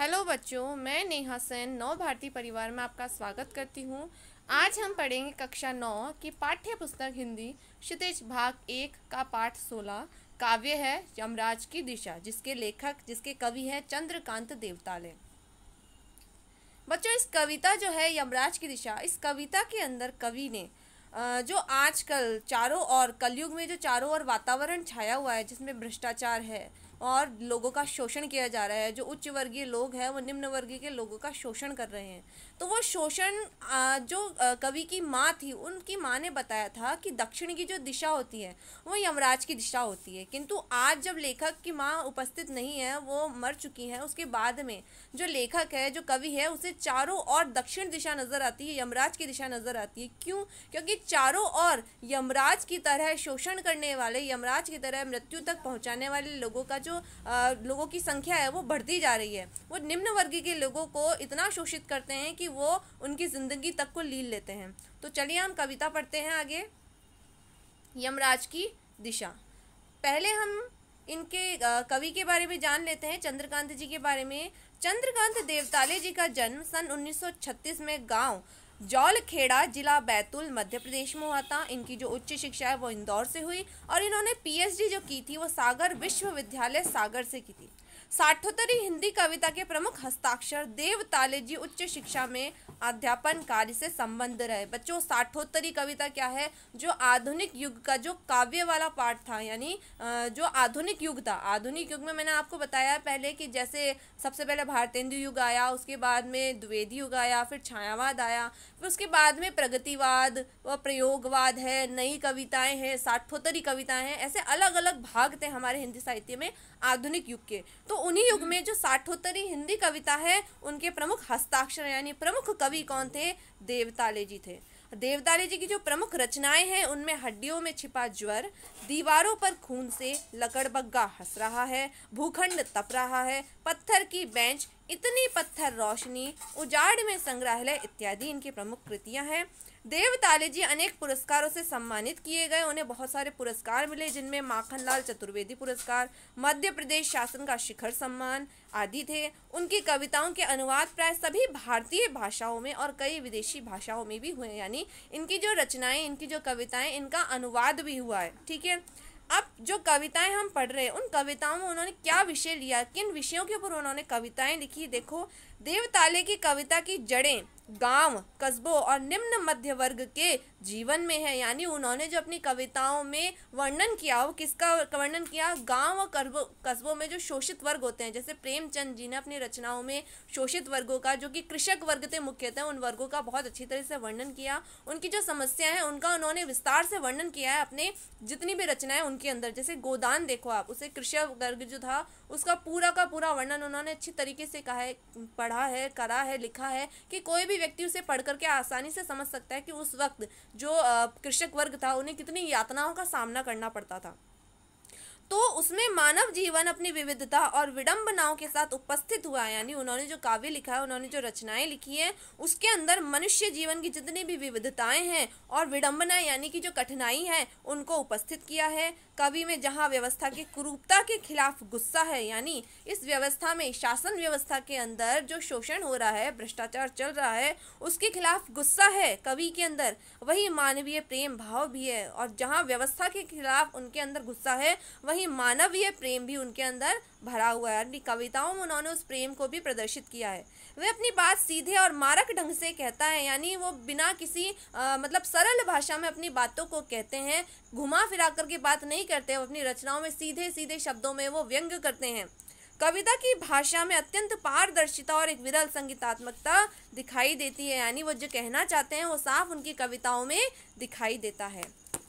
hello बच्चों मैं नेहा सेन नौ भारतीय परिवार में आपका स्वागत करती हूँ आज हम पढ़ेंगे कक्षा नौ की पाठ्य पुस्तक हिंदी क्षितिज भाग एक का पाठ सोलह काव्य है यमराज की दिशा जिसके लेखक जिसके कवि हैं चंद्रकांत देवताले बच्चों इस कविता जो है यमराज की दिशा इस कविता के अंदर कवि ने जो आजकल चारों और कलयुग में जो चारों ओर वातावरण छाया हुआ है जिसमें भ्रष्टाचार है और लोगों का शोषण किया जा रहा है जो उच्च वर्गीय लोग हैं वो निम्न वर्गीय के लोगों का शोषण कर रहे हैं तो वो शोषण जो कवि की माँ थी उनकी माँ ने बताया था कि दक्षिण की जो दिशा होती है वो यमराज की दिशा होती है किंतु आज जब लेखक की माँ उपस्थित नहीं है वो मर चुकी हैं उसके बाद में जो लेखक है जो कवि है उसे चारों और दक्षिण दिशा नज़र आती है यमराज की दिशा नज़र आती है क्यों क्योंकि चारों और यमराज की तरह शोषण करने वाले यमराज की तरह मृत्यु तक पहुँचाने वाले लोगों का जो लोगों की संख्या है वो बढ़ती जा रही है वो निम्न वर्ग के लोगों को इतना शोषित करते हैं कि वो उनकी ज़िंदगी तक को लील लेते हैं तो चलिए हम कविता पढ़ते हैं आगे यमराज की दिशा पहले हम इनके कवि के बारे में जान लेते हैं चंद्रकांत जी के बारे में चंद्रकांत देवताले जी का जन्म सन 1936 में गांव जौलखेड़ा जिला बैतूल मध्य प्रदेश में हुआ था इनकी जो उच्च शिक्षा है वो इंदौर से हुई और इन्होंने पीएचडी जो की थी वो सागर विश्वविद्यालय सागर से की थी साठोत्तरी हिंदी कविता के प्रमुख हस्ताक्षर देव ताले जी उच्च शिक्षा में अध्यापन कार्य से संबंध रहे बच्चों साठोत्तरी कविता क्या है जो आधुनिक युग का जो काव्य वाला पाठ था यानी जो आधुनिक युग था आधुनिक युग में मैंने आपको बताया पहले कि जैसे सबसे पहले भारतेंदु युग आया उसके बाद में द्विवेदी युग आया फिर छायावाद आया फिर उसके बाद में प्रगतिवाद व प्रयोगवाद है नई कविताएं हैं साठोत्तरी कविताएं हैं ऐसे अलग अलग भाग थे हमारे हिंदी साहित्य में आधुनिक युग के तो उन्हीं युग में जो साठोत्तरी हिंदी कविता है उनके प्रमुख हस्ताक्षर यानी प्रमुख कवि कौन थे देवताले जी थे देवताले जी की जो प्रमुख रचनाएं हैं उनमें हड्डियों में छिपा ज्वर दीवारों पर खून से लकड़बग्गा हंस रहा है भूखंड तप रहा है पत्थर की बेंच इतनी पत्थर रोशनी उजाड़ में संग्रहालय इत्यादि इनकी प्रमुख कृतियां हैं ताले जी अनेक पुरस्कारों से सम्मानित किए गए उन्हें बहुत सारे पुरस्कार मिले जिनमें माखनलाल चतुर्वेदी पुरस्कार मध्य प्रदेश शासन का शिखर सम्मान आदि थे उनकी कविताओं के अनुवाद प्राय सभी भारतीय भाषाओं में और कई विदेशी भाषाओं में भी हुए यानी इनकी जो रचनाएं इनकी जो कविताएं इनका अनुवाद भी हुआ है ठीक है अब जो कविताएं हम पढ़ रहे हैं उन कविताओं में उन्होंने क्या विषय लिया किन विषयों के ऊपर उन्होंने कविताएं लिखी देखो देवताले की कविता की जड़ें गांव कस्बों और निम्न मध्य वर्ग के जीवन में है यानी उन्होंने जो अपनी कविताओं में वर्णन किया वो किसका वर्णन किया गांव और कस्बों में जो शोषित वर्ग होते हैं जैसे प्रेमचंद जी ने अपनी रचनाओं में शोषित वर्गों का जो कि कृषक वर्ग थे मुख्यतः उन वर्गों का बहुत अच्छी तरह से वर्णन किया उनकी जो समस्या है उनका उन्होंने विस्तार से वर्णन किया है अपने जितनी भी रचनाएं उनके अंदर जैसे गोदान देखो आप उसे कृषक वर्ग जो था उसका पूरा का पूरा वर्णन उन्होंने अच्छी तरीके से कहा है पढ़ा है करा है लिखा है कि कोई भी व्यक्ति उसे पढ़ करके आसानी से समझ सकता है कि उस वक्त जो कृषक वर्ग था उन्हें कितनी यातनाओं का सामना करना पड़ता था तो उसमें मानव जीवन अपनी विविधता और विडंबनाओं के साथ उपस्थित हुआ है यानी उन्होंने जो काव्य लिखा है उन्होंने जो रचनाएं लिखी हैं उसके अंदर मनुष्य जीवन की जितनी भी विविधताएं हैं और विडंबनाएं यानी कि जो कठिनाई है उनको उपस्थित किया है कवि में जहाँ व्यवस्था के कुरूपता के खिलाफ गुस्सा है यानी इस व्यवस्था में शासन व्यवस्था के अंदर जो शोषण हो रहा है भ्रष्टाचार चल रहा है उसके खिलाफ गुस्सा है कवि के अंदर वही मानवीय प्रेम भाव भी है और जहाँ व्यवस्था के खिलाफ उनके अंदर गुस्सा है वही मानवीय प्रेम भी उनके अंदर भरा हुआ है अपनी कविताओं में उन्होंने उस प्रेम को भी प्रदर्शित किया है वे अपनी बात सीधे और मारक ढंग से कहता है यानी वो बिना किसी आ, मतलब सरल भाषा में अपनी बातों को कहते हैं घुमा फिरा करके बात नहीं नहीं करते वो अपनी रचनाओं में सीधे सीधे शब्दों में वो व्यंग करते हैं कविता की भाषा में अत्यंत पारदर्शिता और एक विरल संगीतात्मकता दिखाई देती है यानी वो जो कहना चाहते हैं वो साफ उनकी कविताओं में दिखाई देता है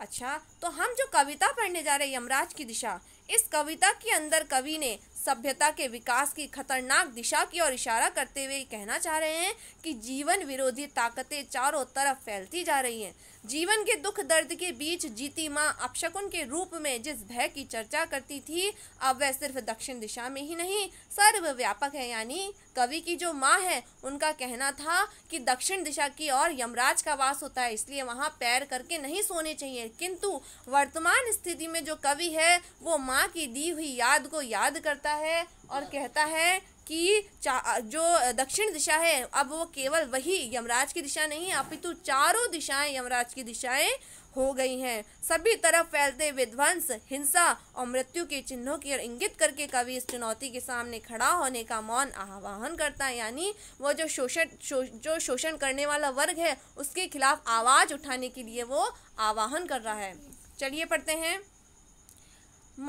अच्छा तो हम जो कविता पढ़ने जा रहे हैं यमराज की दिशा इस कविता के अंदर कवि ने सभ्यता के विकास की खतरनाक दिशा की ओर इशारा करते हुए कहना चाह रहे हैं कि जीवन विरोधी ताकतें चारों तरफ फैलती जा रही हैं जीवन के दुख दर्द के बीच जीती माँ अपशकुन के रूप में जिस भय की चर्चा करती थी अब वह सिर्फ दक्षिण दिशा में ही नहीं सर्वव्यापक है यानी कवि की जो माँ है उनका कहना था कि दक्षिण दिशा की ओर यमराज का वास होता है इसलिए वहाँ पैर करके नहीं सोने चाहिए किंतु वर्तमान स्थिति में जो कवि है वो माँ की दी हुई याद को याद करता है और कहता है कि जो दक्षिण दिशा है अब वो केवल वही यमराज की दिशा नहीं अपितु चारों दिशाएं यमराज की दिशाएं हो गई हैं सभी तरफ फैलते विध्वंस हिंसा और मृत्यु के चिन्हों की इंगित करके कवि इस चुनौती के सामने खड़ा होने का मौन आह्वान करता है यानी वो जो शोषण शो, जो शोषण करने वाला वर्ग है उसके खिलाफ आवाज उठाने के लिए वो आह्वान कर रहा है चलिए पढ़ते हैं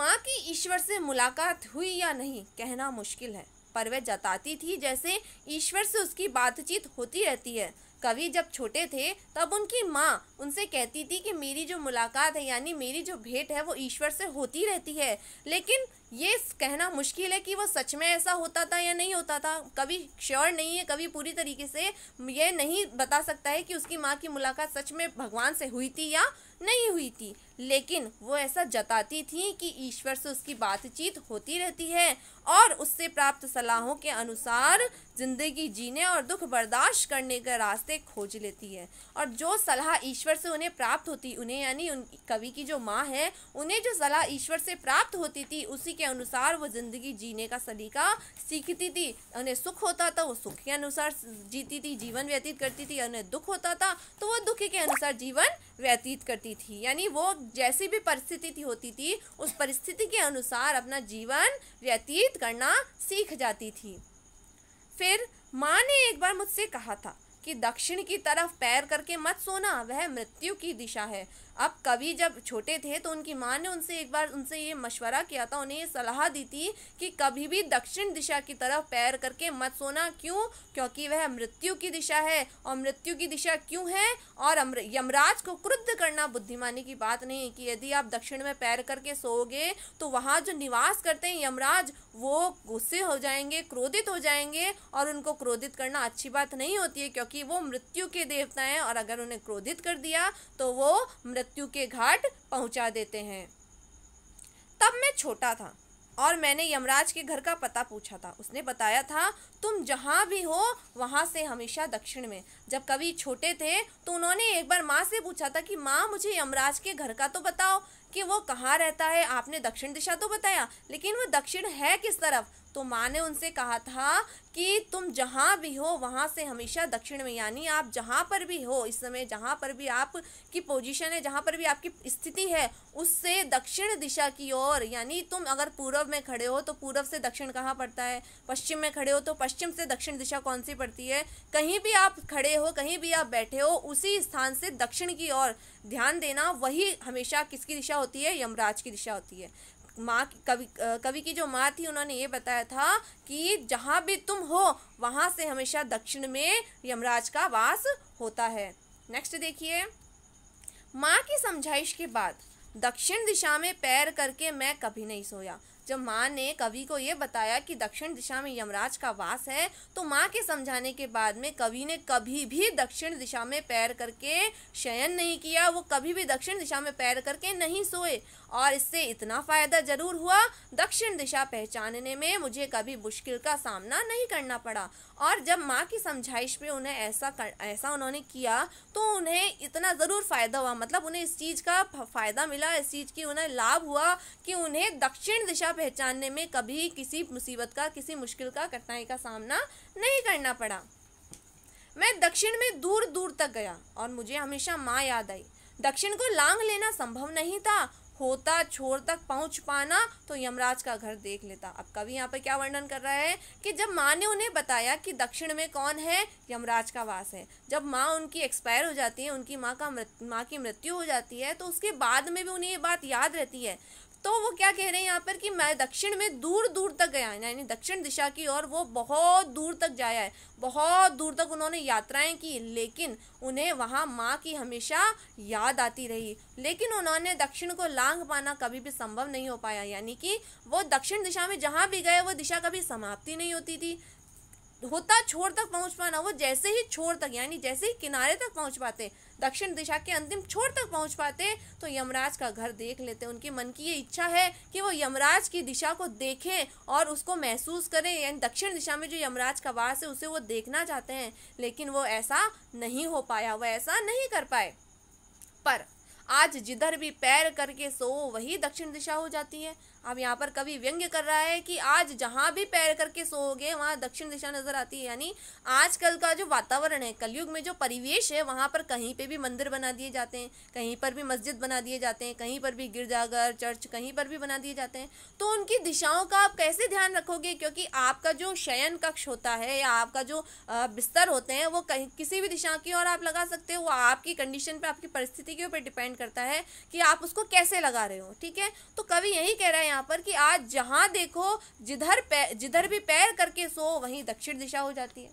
माँ की ईश्वर से मुलाकात हुई या नहीं कहना मुश्किल है पर वह जताती थी जैसे ईश्वर से उसकी बातचीत होती रहती है कवि जब छोटे थे तब उनकी माँ उनसे कहती थी कि मेरी जो मुलाकात है यानी मेरी जो भेंट है वो ईश्वर से होती रहती है लेकिन ये कहना मुश्किल है कि वो सच में ऐसा होता था या नहीं होता था कभी श्योर नहीं है कभी पूरी तरीके से यह नहीं बता सकता है कि उसकी माँ की मुलाकात सच में भगवान से हुई थी या नहीं हुई थी लेकिन वो ऐसा जताती थी कि ईश्वर से उसकी बातचीत होती रहती है और उससे प्राप्त सलाहों के अनुसार ज़िंदगी जीने और दुख बर्दाश्त करने के रास्ते खोज लेती है और जो सलाह ईश्वर से उन्हें प्राप्त होती उन्हें यानी उन कवि की जो माँ है उन्हें जो सलाह ईश्वर से प्राप्त होती थी उसी के अनुसार वो ज़िंदगी जीने का सलीका सीखती थी उन्हें सुख होता था वो सुख के अनुसार जीती थी जीवन व्यतीत करती थी उन्हें दुख होता था तो वो दुख के अनुसार जीवन व्यतीत करती थी यानी वो जैसी भी परिस्थिति होती थी उस परिस्थिति के अनुसार अपना जीवन व्यतीत करना सीख जाती थी फिर माँ ने एक बार मुझसे कहा था कि दक्षिण की तरफ पैर करके मत सोना वह मृत्यु की दिशा है अब कवि जब छोटे थे तो उनकी माँ ने उनसे एक बार उनसे ये मशवरा किया था उन्हें ये सलाह दी थी कि कभी भी दक्षिण दिशा की तरफ पैर करके मत सोना क्यों क्योंकि वह मृत्यु की दिशा है और मृत्यु की दिशा क्यों है और यमराज को क्रुद्ध करना बुद्धिमानी की बात नहीं कि यदि आप दक्षिण में पैर करके सोओगे तो वहाँ जो निवास करते हैं यमराज वो गुस्से हो जाएंगे क्रोधित हो जाएंगे और उनको क्रोधित करना अच्छी बात नहीं होती है क्योंकि क्योंकि वो मृत्यु के देवता हैं और अगर उन्हें क्रोधित कर दिया तो वो मृत्यु के घाट पहुंचा देते हैं तब मैं छोटा था और मैंने यमराज के घर का पता पूछा था उसने बताया था तुम जहाँ भी हो वहाँ से हमेशा दक्षिण में जब कभी छोटे थे तो उन्होंने एक बार माँ से पूछा था कि माँ मुझे यमराज के घर का तो बताओ कि वो कहाँ रहता है आपने दक्षिण दिशा तो बताया लेकिन वो दक्षिण है किस तरफ तो माँ ने उनसे कहा था कि तुम जहाँ भी हो वहाँ से हमेशा दक्षिण में यानी आप जहाँ पर भी हो इस समय जहाँ पर भी आप की पोजीशन है जहाँ पर भी आपकी स्थिति है उससे दक्षिण दिशा की ओर यानी तुम अगर पूर्व में खड़े हो तो पूर्व से दक्षिण कहाँ पड़ता है पश्चिम में खड़े हो तो पश्चिम से दक्षिण दिशा कौन सी पड़ती है कहीं भी आप खड़े हो कहीं भी आप बैठे हो उसी स्थान से दक्षिण की ओर ध्यान देना वही हमेशा किसकी दिशा होती है यमराज की दिशा होती है माँ कवि कवि की जो माँ थी उन्होंने ये बताया था कि जहाँ भी तुम हो वहाँ से हमेशा दक्षिण में यमराज का वास होता है नेक्स्ट देखिए माँ की समझाइश के बाद दक्षिण दिशा में पैर करके मैं कभी नहीं सोया जब माँ ने कवि को ये बताया कि दक्षिण दिशा में यमराज का वास है तो माँ के समझाने के बाद में कवि ने कभी भी दक्षिण दिशा में पैर करके शयन नहीं किया वो कभी भी दक्षिण दिशा में पैर करके नहीं सोए और इससे इतना फ़ायदा ज़रूर हुआ दक्षिण दिशा पहचानने में मुझे कभी मुश्किल का सामना नहीं करना पड़ा और जब माँ की समझाइश पे उन्हें ऐसा कर, ऐसा उन्होंने किया तो उन्हें इतना ज़रूर फ़ायदा हुआ मतलब उन्हें इस चीज़ का फ़ायदा मिला इस चीज़ की उन्हें लाभ हुआ कि उन्हें दक्षिण दिशा पहचानने में कभी किसी मुसीबत का किसी मुश्किल का कठिनाई का सामना नहीं करना पड़ा मैं दक्षिण में दूर दूर तक गया और मुझे हमेशा माँ याद आई दक्षिण को लांग लेना संभव नहीं था होता छोर तक पहुंच पाना तो यमराज का घर देख लेता अब कवि यहाँ पर क्या वर्णन कर रहा है कि जब माँ ने उन्हें बताया कि दक्षिण में कौन है यमराज का वास है जब माँ उनकी एक्सपायर हो जाती है उनकी माँ का मृत माँ की मृत्यु हो जाती है तो उसके बाद में भी उन्हें ये बात याद रहती है तो वो क्या कह रहे हैं यहाँ पर कि मैं दक्षिण में दूर दूर तक गया यानी दक्षिण दिशा की ओर वो बहुत दूर तक जाया है बहुत दूर तक उन्होंने यात्राएं की लेकिन उन्हें वहाँ माँ की हमेशा याद आती रही लेकिन उन्होंने दक्षिण को लांग पाना कभी भी संभव नहीं हो पाया यानी कि वो दक्षिण दिशा में जहाँ भी गए वो दिशा कभी समाप्ति नहीं होती थी होता छोर तक पहुँच पाना वो जैसे ही छोर तक यानी जैसे ही किनारे तक पहुँच पाते दक्षिण दिशा के अंतिम छोर तक पहुंच पाते तो यमराज का घर देख लेते उनके मन की ये इच्छा है कि वो यमराज की दिशा को देखें और उसको महसूस करें यानी दक्षिण दिशा में जो यमराज का वास है उसे वो देखना चाहते हैं लेकिन वो ऐसा नहीं हो पाया वो ऐसा नहीं कर पाए पर आज जिधर भी पैर करके सो वही दक्षिण दिशा हो जाती है अब यहाँ पर कवि व्यंग्य कर रहा है कि आज जहाँ भी पैर करके सोओगे वहाँ दक्षिण दिशा नजर आती है यानी आजकल का जो वातावरण है कलयुग में जो परिवेश है वहाँ पर कहीं पे भी मंदिर बना दिए जाते हैं कहीं पर भी मस्जिद बना दिए जाते हैं कहीं पर भी गिरजाघर चर्च कहीं पर भी बना दिए जाते हैं तो उनकी दिशाओं का आप कैसे ध्यान रखोगे क्योंकि आपका जो शयन कक्ष होता है या आपका जो बिस्तर होते हैं वो कहीं किसी भी दिशा की ओर आप लगा सकते हो वो आपकी कंडीशन पर आपकी परिस्थिति के ऊपर डिपेंड करता है कि आप उसको कैसे लगा रहे हो ठीक है तो कवि यही कह रहा है यहाँ पर कि आज जहाँ देखो जिधर जिधर भी पैर करके सो वहीं दक्षिण दिशा हो जाती है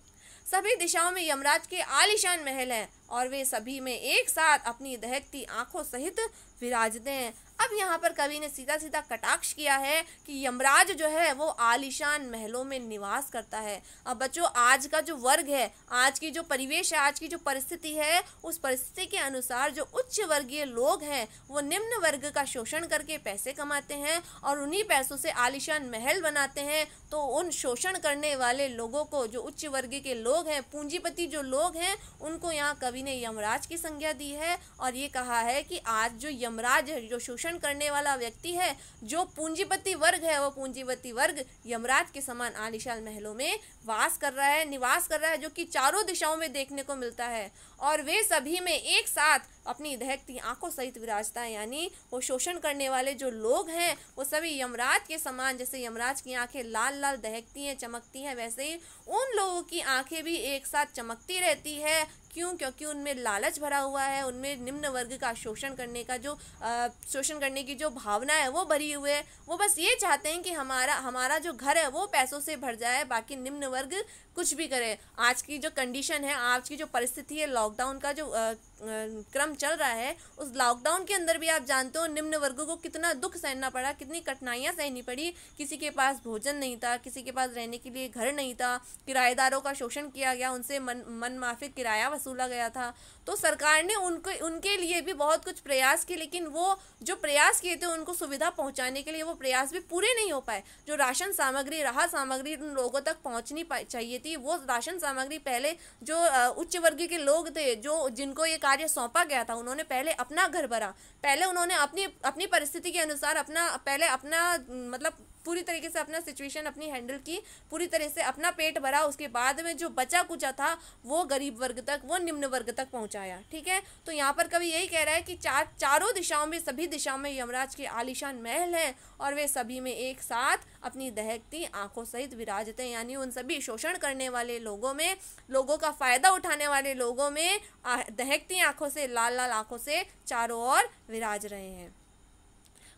सभी दिशाओं में यमराज के आलिशान महल हैं और वे सभी में एक साथ अपनी दहकती आंखों सहित विराजते हैं अब यहाँ पर कवि ने सीधा सीधा कटाक्ष किया है कि यमराज जो है वो आलिशान महलों में निवास करता है अब बच्चों आज का जो वर्ग है आज की जो परिवेश है आज की जो परिस्थिति है उस परिस्थिति के अनुसार जो उच्च वर्गीय लोग हैं वो निम्न वर्ग का शोषण करके पैसे कमाते हैं और उन्हीं पैसों से आलिशान महल बनाते हैं तो उन शोषण करने वाले लोगों को जो उच्च वर्ग के लोग हैं पूंजीपति जो लोग हैं उनको यहाँ कवि ने यमराज की संज्ञा दी है और ये कहा है कि आज जो यमराज है जो शोषण पालन करने वाला व्यक्ति है जो पूंजीपति वर्ग है वो पूंजीपति वर्ग यमराज के समान आलिशाल महलों में वास कर रहा है निवास कर रहा है जो कि चारों दिशाओं में देखने को मिलता है और वे सभी में एक साथ अपनी दहकती आंखों सहित विराजता है यानी वो शोषण करने वाले जो लोग हैं वो सभी यमराज के समान जैसे यमराज की आंखें लाल लाल दहकती हैं चमकती हैं वैसे ही उन लोगों की आंखें भी एक साथ चमकती रहती है क्यों क्योंकि उनमें लालच भरा हुआ है उनमें निम्न वर्ग का शोषण करने का जो शोषण करने की जो भावना है वो भरी हुई है वो बस ये चाहते हैं कि हमारा हमारा जो घर है वो पैसों से भर जाए बाकी निम्न वर्ग कुछ भी करें आज की जो कंडीशन है आज की जो परिस्थिति है लॉकडाउन का जो आ, क्रम चल रहा है उस लॉकडाउन के अंदर भी आप जानते हो निम्न वर्गों को कितना दुख सहना पड़ा कितनी कठिनाइयाँ सहनी पड़ी किसी के पास भोजन नहीं था किसी के पास रहने के लिए घर नहीं था किराएदारों का शोषण किया गया उनसे मन मनमाफिक किराया वसूला गया था तो सरकार ने उनको उनके लिए भी बहुत कुछ प्रयास किए लेकिन वो जो प्रयास किए थे उनको सुविधा पहुँचाने के लिए वो प्रयास भी पूरे नहीं हो पाए जो राशन सामग्री राहत सामग्री उन लोगों तक पहुँचनी चाहिए थी वो राशन सामग्री पहले जो उच्च वर्गीय के लोग थे जो जिनको ये कार्य सौंपा गया था उन्होंने पहले अपना घर भरा पहले उन्होंने अपनी अपनी परिस्थिति के अनुसार अपना पहले अपना मतलब पूरी तरीके से अपना सिचुएशन अपनी हैंडल की पूरी तरह से अपना पेट भरा उसके बाद में जो बचा कुचा था वो गरीब वर्ग तक वो निम्न वर्ग तक पहुंचाया ठीक है तो यहाँ पर कभी यही कह रहा है कि चार चारों दिशाओं में सभी दिशाओं में यमराज के आलिशान महल हैं और वे सभी में एक साथ अपनी दहकती आंखों सहित विराजते हैं यानी उन सभी शोषण करने वाले लोगों में लोगों का फायदा उठाने वाले लोगों में दहकती आंखों से लाल लाल आंखों से चारों ओर विराज रहे हैं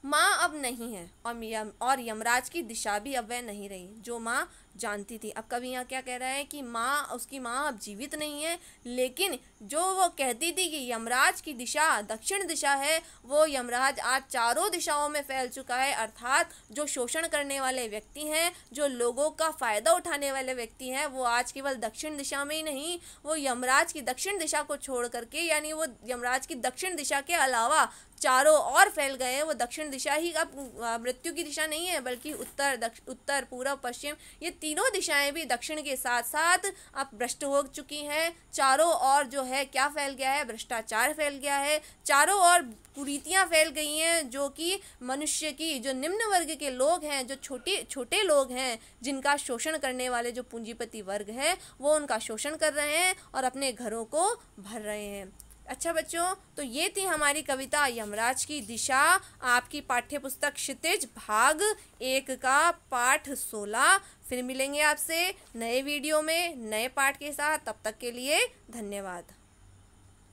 माँ अब नहीं है और और यमराज की दिशा भी अब वह नहीं रही जो माँ जानती थी अब कभी यहाँ क्या कह रहा है कि माँ उसकी माँ अब जीवित नहीं है लेकिन जो वो कहती थी कि यमराज की दिशा दक्षिण दिशा है वो यमराज आज चारों दिशाओं में फैल चुका है अर्थात जो शोषण करने वाले व्यक्ति हैं जो लोगों का फ़ायदा उठाने वाले व्यक्ति हैं वो आज केवल दक्षिण दिशा में ही नहीं वो यमराज की दक्षिण दिशा को छोड़ करके यानी वो यमराज की दक्षिण दिशा के अलावा चारों और फैल गए हैं वो दक्षिण दिशा ही अब मृत्यु की दिशा नहीं है बल्कि उत्तर दक्ष उत्तर पूर्व पश्चिम ये तीनों दिशाएं भी दक्षिण के साथ साथ अब भ्रष्ट हो चुकी हैं चारों ओर जो है क्या फैल गया है भ्रष्टाचार फैल गया है चारों ओर कुरीतियाँ फैल गई हैं जो कि मनुष्य की जो निम्न वर्ग के लोग हैं जो छोटे छोटे लोग हैं जिनका शोषण करने वाले जो पूंजीपति वर्ग हैं वो उनका शोषण कर रहे हैं और अपने घरों को भर रहे हैं अच्छा बच्चों तो ये थी हमारी कविता यमराज की दिशा आपकी पाठ्यपुस्तक क्षितिज भाग एक का पाठ सोलह फिर मिलेंगे आपसे नए वीडियो में नए पार्ट के साथ तब तक के लिए धन्यवाद